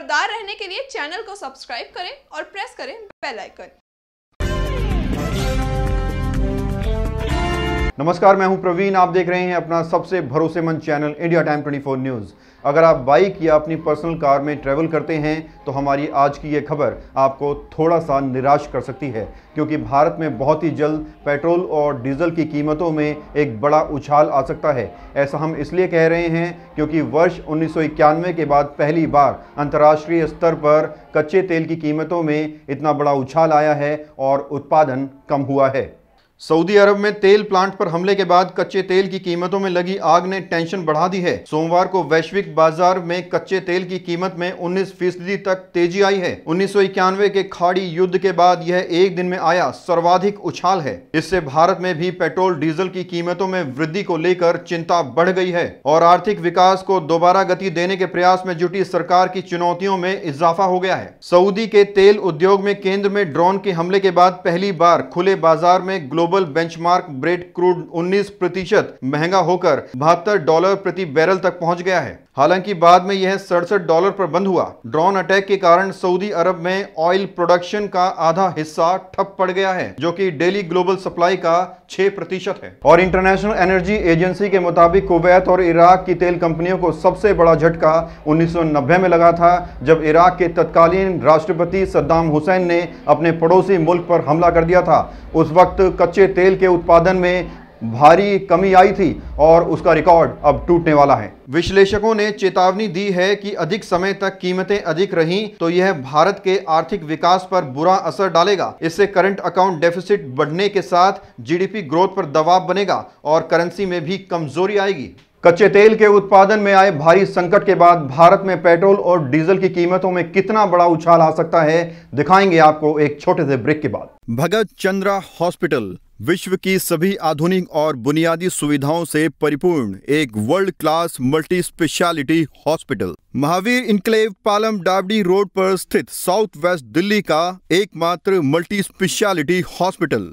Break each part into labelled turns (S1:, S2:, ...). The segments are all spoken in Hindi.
S1: खबरदार रहने के लिए चैनल को सब्सक्राइब करें और प्रेस करें बेल आइकन नमस्कार मैं हूं प्रवीण आप देख रहे हैं अपना सबसे भरोसेमंद चैनल इंडिया टाइम 24 न्यूज़ अगर आप बाइक या अपनी पर्सनल कार में ट्रैवल करते हैं तो हमारी आज की ये खबर आपको थोड़ा सा निराश कर सकती है क्योंकि भारत में बहुत ही जल्द पेट्रोल और डीजल की कीमतों में एक बड़ा उछाल आ सकता है ऐसा हम इसलिए कह रहे हैं क्योंकि वर्ष उन्नीस के बाद पहली बार अंतर्राष्ट्रीय स्तर पर कच्चे तेल की कीमतों में इतना बड़ा उछाल आया है और उत्पादन कम हुआ है सऊदी अरब में तेल प्लांट पर हमले के बाद कच्चे तेल की कीमतों में लगी आग ने टेंशन बढ़ा दी है सोमवार को वैश्विक बाजार में कच्चे तेल की कीमत में 19 फीसदी तक तेजी आई है उन्नीस के खाड़ी युद्ध के बाद यह एक दिन में आया सर्वाधिक उछाल है इससे भारत में भी पेट्रोल डीजल की कीमतों में वृद्धि को लेकर चिंता बढ़ गई है और आर्थिक विकास को दोबारा गति देने के प्रयास में जुटी सरकार की चुनौतियों में इजाफा हो गया है सऊदी के तेल उद्योग में केंद्र में ड्रोन के हमले के बाद पहली बार खुले बाजार में global global benchmark Brent crude 19 प्रतिशत महंगा होकर बहत्तर डॉलर प्रति बैरल तक पहुंच गया है हालांकि बाद में यह सड़सठ डॉलर पर बंद हुआ ड्रोन अटैक के कारण सऊदी अरब में ऑयल प्रोडक्शन का आधा हिस्सा ठप पड़ गया है जो कि डेली ग्लोबल सप्लाई का 6 प्रतिशत है और इंटरनेशनल एनर्जी एजेंसी के मुताबिक कुवैत और इराक की तेल कंपनियों को सबसे बड़ा झटका 1990 में लगा था जब इराक के तत्कालीन राष्ट्रपति सद्दाम हुसैन ने अपने पड़ोसी मुल्क पर हमला कर दिया था उस वक्त कच्चे तेल के उत्पादन में भारी कमी आई थी और उसका रिकॉर्ड अब टूटने वाला है विश्लेषकों ने चेतावनी दी है कि अधिक समय तक कीमतें अधिक रहीं तो यह भारत के आर्थिक विकास पर बुरा असर डालेगा इससे करंट अकाउंट डेफिसिट बढ़ने के साथ जीडीपी ग्रोथ पर दबाव बनेगा और करेंसी में भी कमजोरी आएगी कच्चे तेल के उत्पादन में आए भारी संकट के बाद भारत में पेट्रोल और डीजल की कीमतों में कितना बड़ा उछाल आ सकता है दिखाएंगे आपको एक छोटे से ब्रेक के बाद भगत चंद्रा हॉस्पिटल विश्व की सभी आधुनिक और बुनियादी सुविधाओं से परिपूर्ण एक world class multi speciality hospital Mahavir Enclave Palam Dabri Road पर स्थित साउथ वेस्ट दिल्ली का एकमात्र मल्टी स्पेशलिटी हॉस्पिटल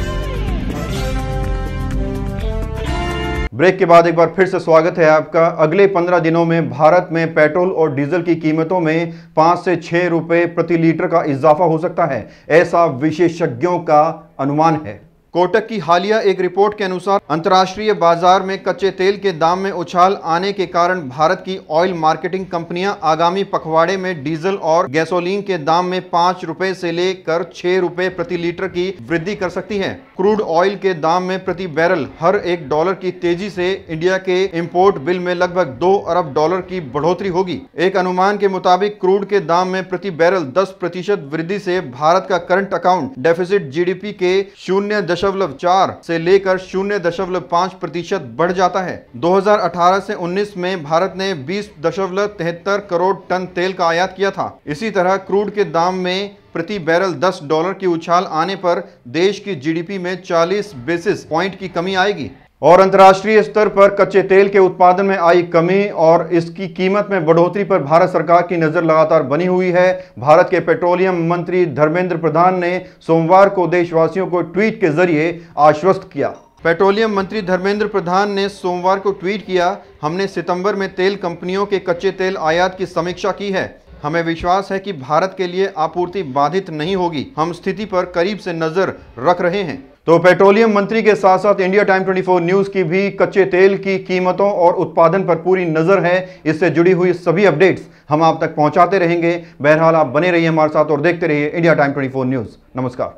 S1: ब्रेक के बाद एक बार फिर से स्वागत है आपका अगले पंद्रह दिनों में भारत में पेट्रोल और डीजल की कीमतों में पाँच से छः रुपये प्रति लीटर का इजाफा हो सकता है ऐसा विशेषज्ञों का अनुमान है कोटक की हालिया एक रिपोर्ट के अनुसार अंतर्राष्ट्रीय बाजार में कच्चे तेल के दाम में उछाल आने के कारण भारत की ऑयल मार्केटिंग कंपनियां आगामी पखवाड़े में डीजल और गैसोलीन के दाम में पाँच रुपए से लेकर छह रुपए प्रति लीटर की वृद्धि कर सकती हैं। क्रूड ऑयल के दाम में प्रति बैरल हर एक डॉलर की तेजी से इंडिया के इम्पोर्ट बिल में लगभग दो अरब डॉलर की बढ़ोतरी होगी एक अनुमान के मुताबिक क्रूड के दाम में प्रति बैरल दस प्रतिशत वृद्धि ऐसी भारत का करंट अकाउंट डेफिसिट जी के शून्य दशमलव चार से लेकर शून्य दशमलव पाँच प्रतिशत बढ़ जाता है 2018 से 19 में भारत ने बीस दशमलव तिहत्तर करोड़ टन तेल का आयात किया था इसी तरह क्रूड के दाम में प्रति बैरल 10 डॉलर की उछाल आने पर देश की जीडीपी में 40 बेसिस पॉइंट की कमी आएगी और अंतर्राष्ट्रीय स्तर पर कच्चे तेल के उत्पादन में आई कमी और इसकी कीमत में बढ़ोतरी पर भारत सरकार की नज़र लगातार बनी हुई है भारत के पेट्रोलियम मंत्री धर्मेंद्र प्रधान ने सोमवार को देशवासियों को ट्वीट के जरिए आश्वस्त किया पेट्रोलियम मंत्री धर्मेंद्र प्रधान ने सोमवार को ट्वीट किया हमने सितंबर में तेल कंपनियों के कच्चे तेल आयात की समीक्षा की है हमें विश्वास है कि भारत के लिए आपूर्ति बाधित नहीं होगी हम स्थिति पर करीब से नजर रख रहे हैं तो पेट्रोलियम मंत्री के साथ साथ इंडिया टाइम 24 न्यूज की भी कच्चे तेल की कीमतों और उत्पादन पर पूरी नजर है इससे जुड़ी हुई सभी अपडेट्स हम आप तक पहुंचाते रहेंगे बहरहाल आप बने रहिए हमारे साथ और देखते रहिए इंडिया टाइम ट्वेंटी न्यूज नमस्कार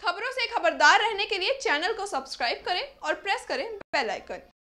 S1: खबरों से खबरदार रहने के लिए चैनल को सब्सक्राइब करें और प्रेस करें बेलाइकन